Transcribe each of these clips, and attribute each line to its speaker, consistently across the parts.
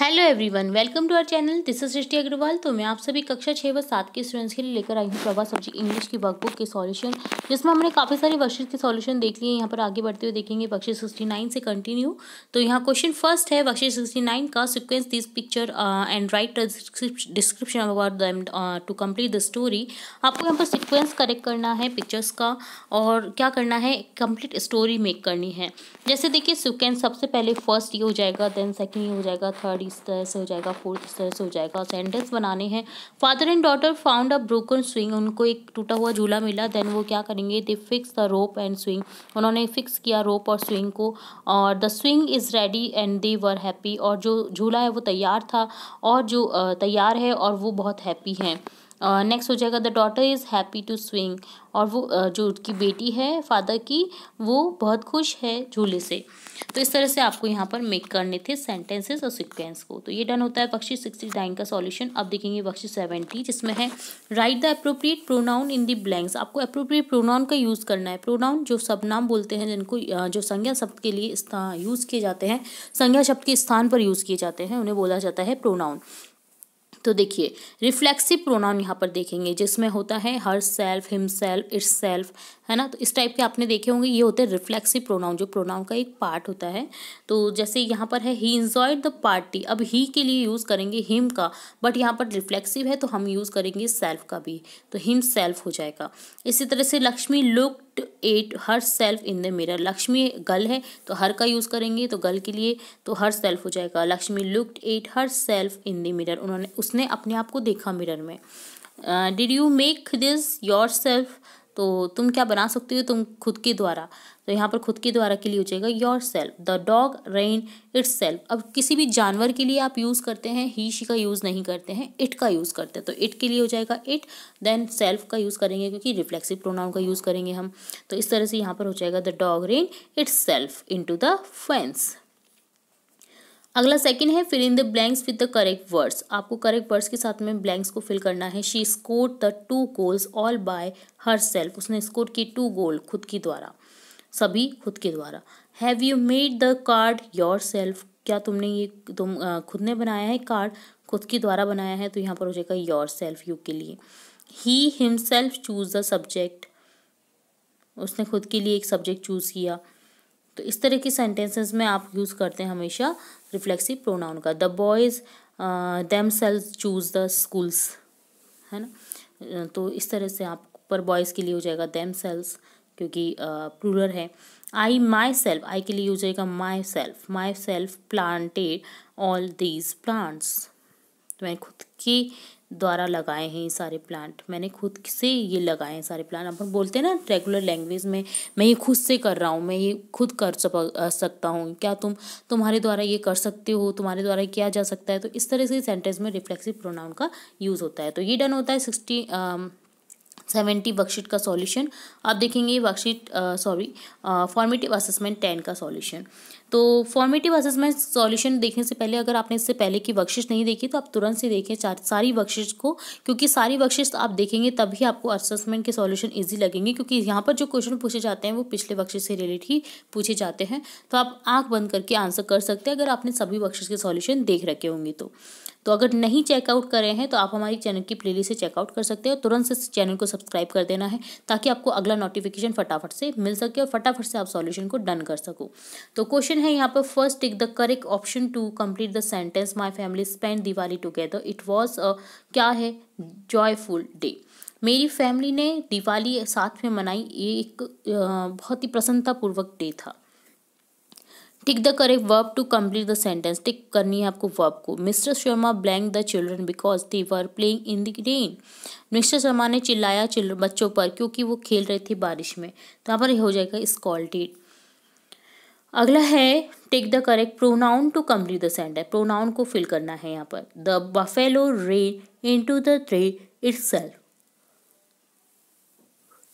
Speaker 1: hello everyone welcome to our channel this is Srishti Agarwal तो मैं आप सभी कक्षा छः व सात के स्टूडेंट्स के लिए लेकर आई हूँ प्रभा सब्जी इंग्लिश की वर्कबुक के सॉल्यूशन जिसमें हमने काफ़ी सारे बक्शिश के सॉल्यूशन देख लिए यहाँ पर आगे बढ़ते हुए देखेंगे बक्शी सिक्सटी नाइन से कंटिन्यू तो यहाँ क्वेश्चन फर्स्ट है बक्शी सिक्सटी नाइन का sequence this picture and write description about them to complete the story आपको यहाँ पर सिक्वेंस करेक्ट करना है पिक्चर्स का और क्या करना है कम्प्लीट स्टोरी मेक करनी है जैसे देखिए सिक्वेंस सबसे पहले फर्स्ट ये हो जाएगा देन सेकेंड ये हो जाएगा थर्ड इस तरह से हो जाएगा फोर्थ इस तरह से हो जाएगा सेंटेंस बनाने हैं father and daughter found a broken swing उनको एक टूटा हुआ झूला मिला देन वो क्या करेंगे they fix the rope and swing उन्होंने फिक्स किया रोप और स्विंग को और the swing is ready and they were happy और जो झूला है वो तैयार था और जो तैयार है और वो बहुत हैप्पी हैं नेक्स्ट हो जाएगा the daughter is happy to swing और वो जो उसकी बेटी है फादर की वो बहुत खुश है झूले से तो इस तरह से आपको यहाँ पर मेक करने थे सेंटेंसेस और सिक्वेंस को तो ये डन होता है बख्शी सिक्सटी नाइन का सॉल्यूशन अब देखेंगे बक्शी सेवेंटी जिसमें है write the appropriate pronoun in the blanks आपको अप्रोप्रिएट प्रोनाउन का यूज़ करना है प्रोनाउन जो सब नाम बोलते हैं जिनको जो संज्ञा शब्द के लिए यूज़ किए जाते हैं संज्ञा शब्द के स्थान पर यूज़ किए जाते हैं उन्हें बोला जाता है प्रोनाउन तो देखिए रिफ्लेक्सिव प्रोनाउन यहाँ पर देखेंगे जिसमें होता है herself himself itself है ना तो इस टाइप के आपने देखे होंगे ये होते हैं रिफ्लेक्सिव प्रोनाउन जो प्रोनाउन का एक पार्ट होता है तो जैसे यहाँ पर है ही इन्जॉयड द पार्टी अब ही के लिए यूज़ करेंगे हिम का बट यहाँ पर रिफ्लेक्सिव है तो हम यूज़ करेंगे सेल्फ का भी तो हिम सेल्फ हो जाएगा इसी तरह से Lakshmi look at herself in the mirror Lakshmi गल है तो हर का यूज़ करेंगे तो गल के लिए तो हर सेल्फ हो जाएगा Lakshmi looked at herself in the mirror उन्होंने उसने अपने आप को देखा मिरर में did you make this yourself तो तुम क्या बना सकते हो तुम खुद के द्वारा तो यहाँ पर खुद के द्वारा के लिए हो जाएगा yourself the dog ran itself अब किसी भी जानवर के लिए आप यूज़ करते हैं ही शी का यूज़ नहीं करते हैं इट का यूज़ करते हैं तो इट के लिए हो जाएगा इट देन सेल्फ का यूज़ करेंगे क्योंकि रिफ्लेक्सिव प्रोनाउन का यूज़ करेंगे हम तो इस तरह से यहाँ पर हो जाएगा the dog ran itself in the fence अगला सेकंड है fill in the blanks with the correct words आपको करेक्ट वर्ड्स के साथ में ब्लैंक्स को फिल करना है she score the two goals all by herself उसने स्कोर की टू गोल खुद के द्वारा सभी खुद के द्वारा have you made the card yourself क्या तुमने ये तुम खुद ने बनाया है कार्ड खुद के द्वारा बनाया है तो यहाँ पर हो जाएगा योर सेल्फ यू के लिए ही हिमसेल्फ चूज द सब्जेक्ट उसने खुद के लिए एक सब्जेक्ट चूज़ किया तो इस तरह की सेंटेंसेस में आप यूज़ करते हैं हमेशा रिफ्लेक्सिव प्रोनाउन का the boys themselves choose the schools है ना uh, तो इस तरह से आप पर बॉयज़ के लिए हो जाएगा दैम सेल्स क्योंकि प्लूरल uh, है आई माई सेल्फ आई के लिए हो जाएगा myself myself planted all these plants तो मैं खुद की द्वारा लगाए हैं ये सारे प्लांट मैंने खुद से ये लगाए हैं सारे प्लांट अपन बोलते हैं ना रेगुलर लैंग्वेज में मैं ये खुद से कर रहा हूँ मैं ये खुद कर सकता हूँ क्या तुम तुम्हारे द्वारा ये कर सकते हो तुम्हारे द्वारा किया जा सकता है तो इस तरह से सेंटेंस में रिफ्लेक्सिव प्रोनाउन का यूज़ होता है तो ये डन होता है सिक्सटी सेवेंटी वर्कशीट का सॉल्यूशन आप देखेंगे worksheet sorry formative assessment ten का सॉल्यूशन तो फॉर्मेटिव असेसमेंट सॉल्यूशन देखने से पहले अगर आपने इससे पहले की बख्शिश नहीं देखी तो आप तुरंत से देखें सारी बख्शिश को क्योंकि सारी बख्शिश आप देखेंगे तभी आपको असेसमेंट के सॉल्यूशन ईजी लगेंगे क्योंकि यहाँ पर जो क्वेश्चन पूछे जाते हैं वो पिछले बख्शिश से रिलेट ही पूछे जाते हैं तो आप आँख बंद करके आंसर कर सकते हैं अगर आपने सभी बख्शिश के सॉल्यूशन देख रखे होंगे तो तो अगर नहीं चेकआउट करें हैं तो आप हमारी चैनल की प्ले से चेकआउट कर सकते हैं और तुरंत से चैनल को सब्सक्राइब कर देना है ताकि आपको अगला नोटिफिकेशन फटाफट से मिल सके और फटाफट से आप सॉल्यूशन को डन कर सको तो क्वेश्चन क्वेश्चन है यहाँ पर first tick the correct option to complete the sentence my family spend Diwali together it was a क्या है जॉयफुल डे मेरी फैमिली ने दिवाली साथ में मनाई ये एक बहुत ही प्रसन्नतापूर्वक डे था tick the correct verb to complete the sentence tick करनी है आपको वर्ब को mister Sharma blank the children because they were playing in the rain mister Sharma ने चिल्लाया चिल्ड्रन बच्चों पर क्योंकि वो खेल रहे थे बारिश में तो यहाँ पर हो जाएगा डेट अगला है take the correct pronoun to complete the sentence pronoun को फिल करना है यहाँ पर the buffalo ran into the tree its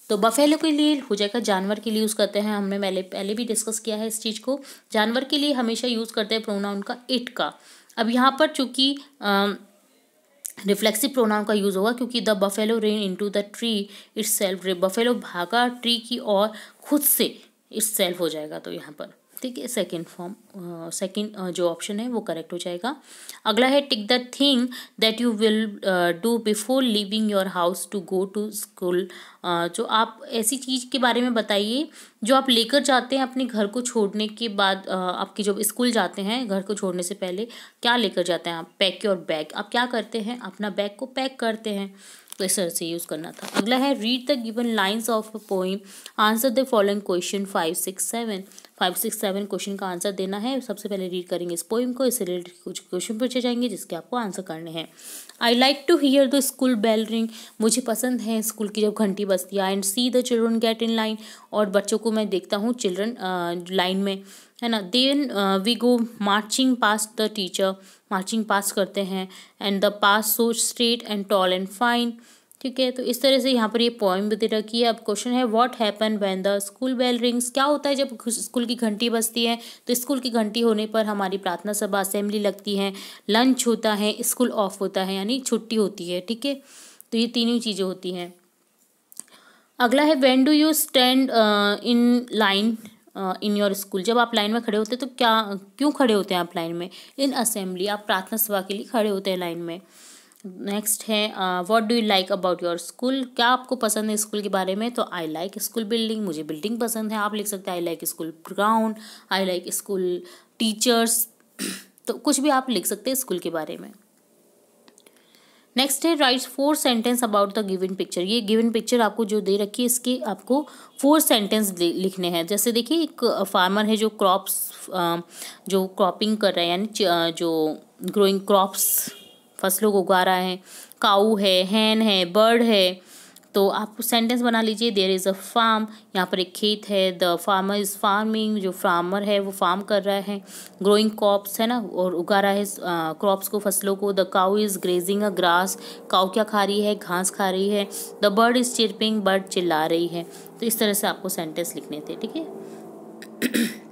Speaker 1: तो बफेलो के लिए हो जाएगा जानवर के लिए यूज़ करते हैं हमने पहले पहले भी डिस्कस किया है इस चीज़ को जानवर के लिए हमेशा यूज़ करते हैं प्रोनाउन का इट का अब यहाँ पर चूंकि रिफ्लेक्सिव प्रोनाउन का यूज़ होगा क्योंकि the buffalo ran to the tree itself buffalo भागा ट्री की और खुद से इट्स सेल्फ हो जाएगा तो यहाँ पर ठीक है सेकेंड फॉर्म सेकेंड जो ऑप्शन है वो करेक्ट हो जाएगा अगला है tick the thing that you will do before leaving your house to go to school जो आप ऐसी चीज़ के बारे में बताइए जो आप लेकर जाते हैं अपने घर को छोड़ने के बाद आपके जब स्कूल जाते हैं घर को छोड़ने से पहले क्या लेकर जाते हैं आप पैक योर बैग आप क्या करते हैं अपना बैग को पैक करते हैं प्रेशर से यूज़ करना था अगला है read the given lines of poem answer the following question five six seven five six seven question का आंसर देना है सबसे पहले रीड करेंगे इस पोइम को इससे रिलेटेड कुछ क्वेश्चन पूछे जाएंगे जिसके आपको आंसर करने हैं I like to hear the school bell ring मुझे पसंद है स्कूल की जब घंटी बजती है and see the children get in line और बच्चों को मैं देखता हूँ चिल्ड्रन लाइन में है ना then we go marching past the teacher marching past करते हैं and the pass so straight and tall and fine ठीक है तो इस तरह से यहाँ पर ये पॉइंट दे रखी है अब क्वेश्चन है what happen when the school bell rings क्या होता है जब स्कूल की घंटी बजती है तो स्कूल की घंटी होने पर हमारी प्रार्थना सभा असेंबली लगती है लंच होता है स्कूल ऑफ होता है यानी छुट्टी होती है ठीक है तो ये तीनों चीज़ें होती हैं अगला है when do you stand in line in your school जब आप लाइन में खड़े होते हैं तो क्या क्यों खड़े होते हैं आप लाइन में इन असेंबली आप प्रार्थना सभा के लिए खड़े होते हैं लाइन में नेक्स्ट है what do you like about your school क्या आपको पसंद है स्कूल के बारे में तो आई लाइक स्कूल बिल्डिंग मुझे बिल्डिंग पसंद है आप लिख सकते हैं I like school ground I like school teachers तो कुछ भी आप लिख सकते हैं स्कूल के बारे में नेक्स्ट है writes four sentence about the given picture ये गिवन पिक्चर आपको जो दे रखी है इसके आपको फोर सेंटेंस लिखने हैं जैसे देखिए एक फार्मर है जो क्रॉप्स जो क्रॉपिंग कर रहे हैं यानी जो ग्रोइंग क्रॉप्स फसलों को उगा रहा है काऊ है हैन है बर्ड है तो आप सेंटेंस बना लीजिए देर इज़ अ फार्म यहाँ पर एक खेत है द फार्मर इज़ फार्मिंग जो फार्मर है वो फार्म कर रहा है ग्रोइंग क्रॉप्स है ना और उगा रहा है क्रॉप्स को फसलों को the cow is grazing a grass cow क्या खा रही है घास खा रही है the bird is chirping bird चिल्ला रही है तो इस तरह से आपको सेंटेंस लिखने थे ठीक है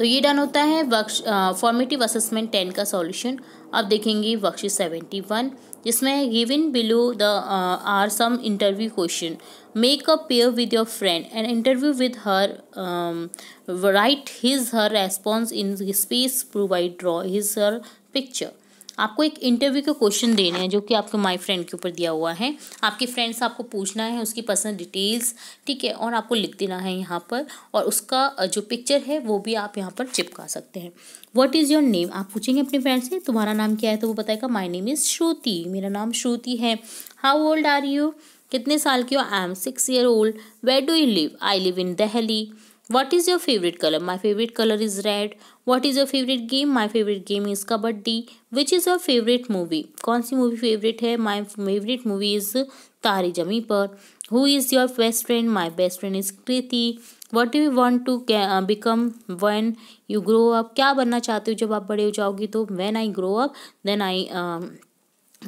Speaker 1: तो ये डन होता है वक्ष फॉर्मेटिव असेसमेंट टेन का सॉल्यूशन अब देखेंगे वर्कशीट सेवेंटी वन जिसमें given below the are some interview question make a pair with your friend and interview with her write his her response in space provide draw his her picture आपको एक interview के question देने हैं जो कि आपके my friend के ऊपर दिया हुआ है आपके फ्रेंड्स आपको पूछना है उसकी पर्सनल डिटेल्स ठीक है और आपको लिख देना है यहाँ पर और उसका जो पिक्चर है वो भी आप यहाँ पर चिपका सकते हैं वट इज़ योर नेम आप पूछेंगे अपने फ्रेंड से तुम्हारा नाम क्या है तो वो बताएगा माई नेम इज़ श्रुति मेरा नाम श्रुति है हाउ ओल्ड आर यू कितने साल के हो I am six year old where do you live I live in Delhi what is your favorite color my favorite color is red what is your favorite game my favorite game is kabaddi which is your favorite movie कौन सी movie favorite है my favorite movie is तारी जमी पर who is your best friend my best friend is Kriti what do you want to become when you grow up क्या बनना चाहते हो जब आप बड़े हो जाओगे तो when I grow up then I uh,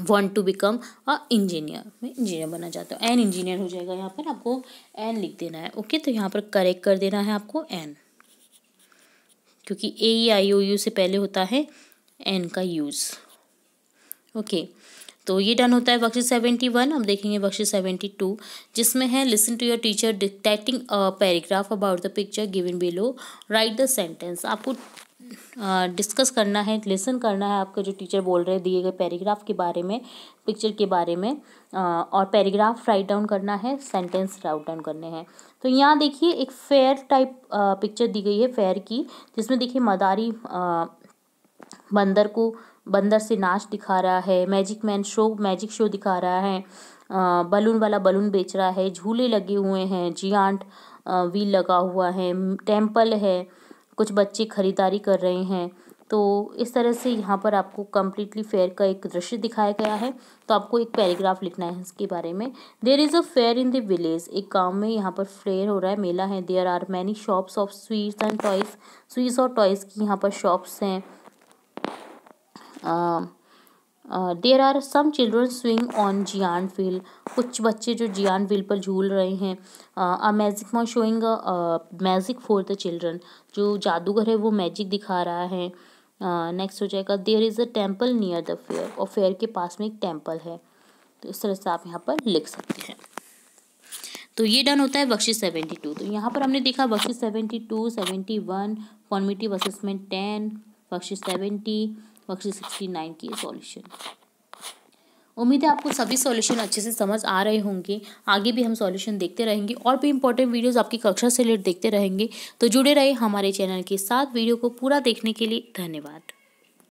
Speaker 1: want to become a engineer मैं इंजीनियर बना चाहता हूँ एन इंजीनियर हो जाएगा यहाँ पर आपको एन लिख देना है ओके तो यहाँ पर करेक्ट कर देना है आपको एन क्योंकि ए आई ओ यू से पहले होता है एन का यूज़ ओके तो ये डन होता है बख्शी सेवेंटी वन अब देखेंगे बख्शी सेवेंटी टू जिसमें है listen to your teacher detecting paragraph about the picture given below write the sentence आपको डिस्कस करना है लेसन करना है आपका जो टीचर बोल रहे हैं दिए गए पैराग्राफ के बारे में पिक्चर के बारे में और पैराग्राफ राइट डाउन करना है सेंटेंस राइट डाउन करने हैं तो यहाँ देखिए एक फेयर टाइप पिक्चर दी गई है फेयर की जिसमें देखिए मदारी बंदर को बंदर से नाच दिखा रहा है magic man show magic show दिखा रहा है बलून वाला बलून बेच रहा है झूले लगे हुए हैं जियांट व्हील लगा हुआ है टेम्पल है कुछ बच्चे खरीदारी कर रहे हैं तो इस तरह से यहाँ पर आपको कम्प्लीटली फेयर का एक दृश्य दिखाया गया है तो आपको एक पैराग्राफ लिखना है इसके बारे में there is a fair in the village एक गांव में यहाँ पर फेयर हो रहा है मेला है there are many shops of sweets and toys sweets और टॉयज़ की यहाँ पर शॉप्स हैं there are some children swing on giant wheel कुछ बच्चे जो जियान व्हील पर झूल रहे हैं a magic man showing magic for the children जो जादूगर है वो मैजिक दिखा रहा है नेक्स्ट uh, हो जाएगा there is a temple near the fair और फेयर के पास में एक टेम्पल है तो इस तरह से आप यहाँ पर लिख सकते हैं तो ये डन होता है बख्शी सेवेंटी टू तो यहाँ पर हमने देखा बख्शी seventy two seventy one formative assessment ten बख्शी सेवेंटी कक्ष सिक्सटी नाइन की सॉल्यूशन उम्मीद है आपको सभी सॉल्यूशन अच्छे से समझ आ रहे होंगे आगे भी हम सॉल्यूशन देखते रहेंगे और भी इंपॉर्टेंट वीडियोस आपकी कक्षा से रिलेटेड देखते रहेंगे तो जुड़े रहे हमारे चैनल के साथ वीडियो को पूरा देखने के लिए धन्यवाद